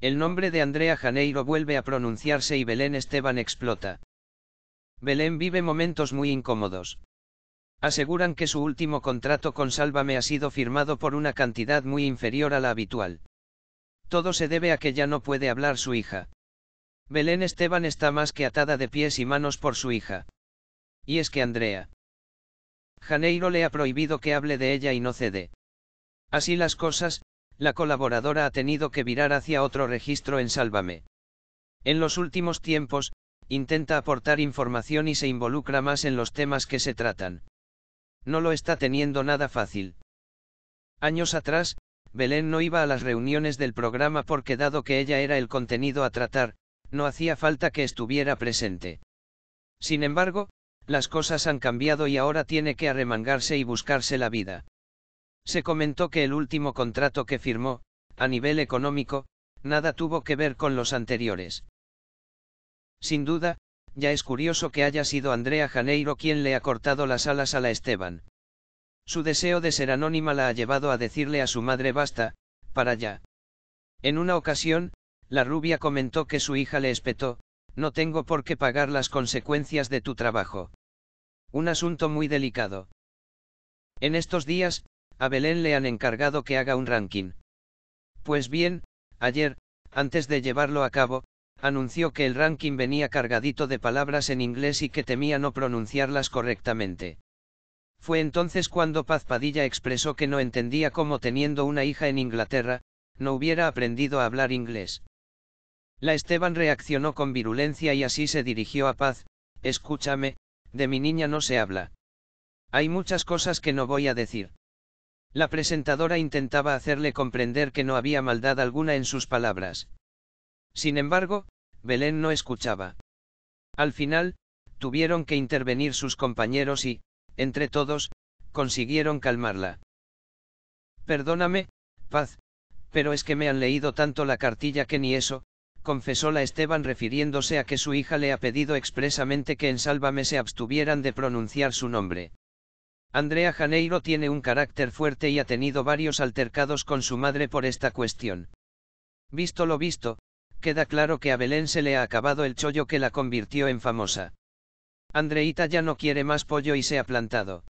El nombre de Andrea Janeiro vuelve a pronunciarse y Belén Esteban explota. Belén vive momentos muy incómodos. Aseguran que su último contrato con Sálvame ha sido firmado por una cantidad muy inferior a la habitual. Todo se debe a que ya no puede hablar su hija. Belén Esteban está más que atada de pies y manos por su hija. Y es que Andrea. Janeiro le ha prohibido que hable de ella y no cede. Así las cosas, la colaboradora ha tenido que virar hacia otro registro en Sálvame. En los últimos tiempos, intenta aportar información y se involucra más en los temas que se tratan. No lo está teniendo nada fácil. Años atrás, Belén no iba a las reuniones del programa porque dado que ella era el contenido a tratar, no hacía falta que estuviera presente. Sin embargo, las cosas han cambiado y ahora tiene que arremangarse y buscarse la vida. Se comentó que el último contrato que firmó, a nivel económico, nada tuvo que ver con los anteriores. Sin duda, ya es curioso que haya sido Andrea Janeiro quien le ha cortado las alas a la Esteban. Su deseo de ser anónima la ha llevado a decirle a su madre basta, para allá. En una ocasión, la rubia comentó que su hija le espetó, no tengo por qué pagar las consecuencias de tu trabajo. Un asunto muy delicado. En estos días, a Belén le han encargado que haga un ranking. Pues bien, ayer, antes de llevarlo a cabo, anunció que el ranking venía cargadito de palabras en inglés y que temía no pronunciarlas correctamente. Fue entonces cuando Paz Padilla expresó que no entendía cómo teniendo una hija en Inglaterra, no hubiera aprendido a hablar inglés. La Esteban reaccionó con virulencia y así se dirigió a Paz, escúchame, de mi niña no se habla. Hay muchas cosas que no voy a decir. La presentadora intentaba hacerle comprender que no había maldad alguna en sus palabras. Sin embargo, Belén no escuchaba. Al final, tuvieron que intervenir sus compañeros y, entre todos, consiguieron calmarla. Perdóname, paz, pero es que me han leído tanto la cartilla que ni eso, confesó la Esteban refiriéndose a que su hija le ha pedido expresamente que en Sálvame se abstuvieran de pronunciar su nombre. Andrea Janeiro tiene un carácter fuerte y ha tenido varios altercados con su madre por esta cuestión. Visto lo visto, queda claro que a Belén se le ha acabado el chollo que la convirtió en famosa. Andreita ya no quiere más pollo y se ha plantado.